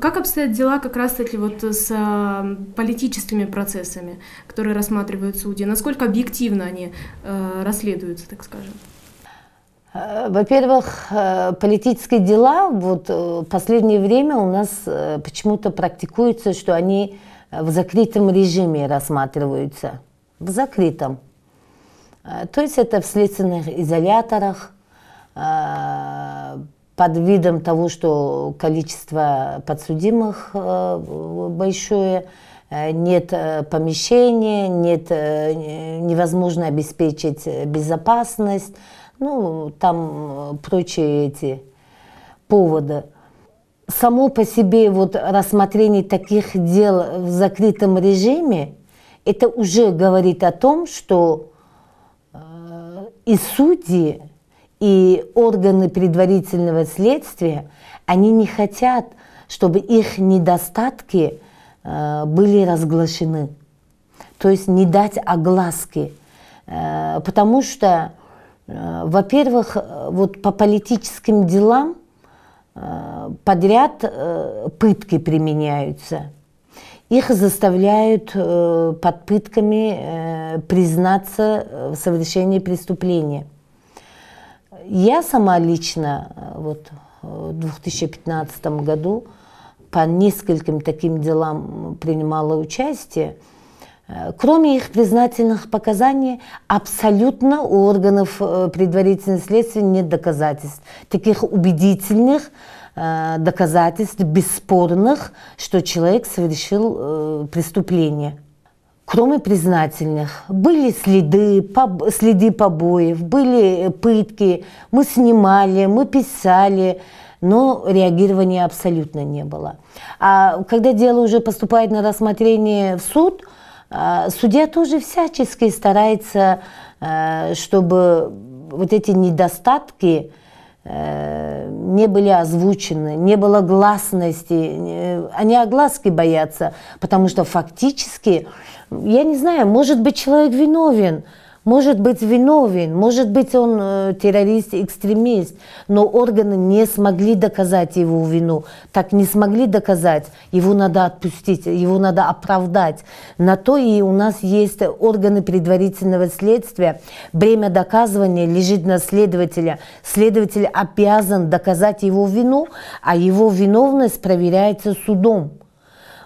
Как обстоят дела как раз-таки вот с а, политическими процессами, которые рассматривают судьи? Насколько объективно они а, расследуются, так скажем? Э, во-первых, э, политические дела вот в э, последнее время у нас почему-то практикуется, что они в закрытом режиме рассматриваются. В закрытом. То есть это в следственных изоляторах, под видом того, что количество подсудимых э, большое, э, нет э, помещения, нет, невозможно обеспечить безопасность, ну, там прочие эти поводы. Само по себе вот рассмотрение таких дел в закрытом режиме, это уже говорит о том, что и судьи и органы предварительного следствия, они не хотят, чтобы их недостатки э, были разглашены. То есть не дать огласки. Э, потому что, э, во-первых, э, вот по политическим делам э, подряд э, пытки применяются. Их заставляют под пытками признаться в совершении преступления – я сама лично э, вот, э, в 2015 году по нескольким таким делам принимала участие. Э, кроме их признательных показаний, абсолютно у органов предварительного следствия нет доказательств. Таких убедительных доказательств, бесспорных, что человек совершил преступление кроме признательных. Были следы, поб, следы побоев, были э, пытки, мы снимали, мы писали, но реагирования абсолютно не было. А когда дело уже поступает на рассмотрение в суд, а, судья тоже всячески старается, э, чтобы вот эти недостатки э, не были озвучены, не было гласности, они а огласки боятся, потому что фактически я не знаю, может быть, человек виновен, может быть, виновен, может быть, он э, террорист, экстремист, но органы не смогли доказать его вину. Так не смогли доказать, его надо отпустить, его надо оправдать. На то и у нас есть органы предварительного следствия. Бремя доказывания лежит на следователя. Следователь обязан доказать его вину, а его виновность проверяется судом.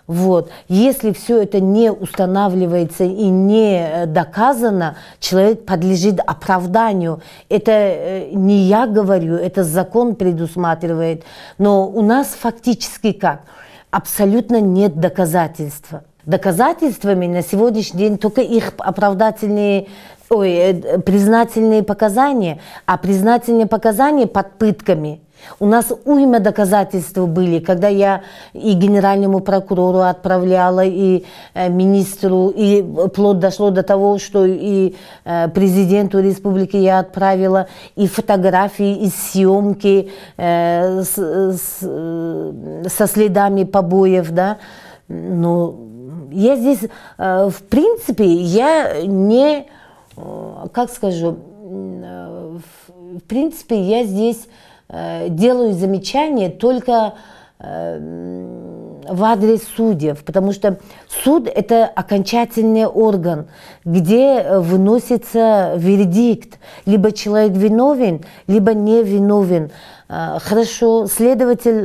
Вот. Если все это не устанавливается и не э, доказано, человек подлежит оправданию. Это э, не я говорю, это закон предусматривает. Но у нас фактически как? Абсолютно нет доказательства. Доказательствами на сегодняшний день только их оправдательные ой, э, признательные показания, а признательные показания под пытками у нас уйма доказательств были, когда я и генеральному прокурору отправляла, и э, министру, и плод дошло до того, что и э, президенту республики я отправила, и фотографии, и съемки э, с, с, со следами побоев, да. Но я здесь, э, в принципе, я не, э, как скажу, в принципе, я здесь Э, делаю замечания только э, в адрес судьев, потому что суд – это окончательный орган, где выносится вердикт, либо человек виновен, либо не виновен. Э, хорошо, следователь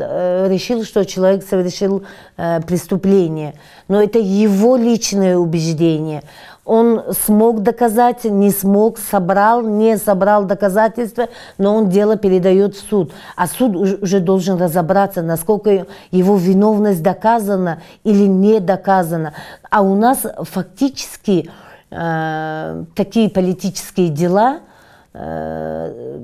решил, что человек совершил преступление, но это его личное убеждение он смог доказать, не смог, собрал, не собрал доказательства, но он дело передает в суд. А суд уже должен разобраться, насколько его виновность доказана или не доказана. А у нас фактически э, такие политические дела э,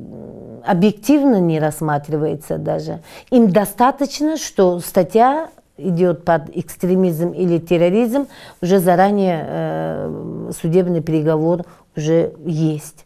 объективно не рассматриваются даже. Им достаточно, что статья идет под экстремизм или терроризм, уже заранее э, судебный переговор уже есть.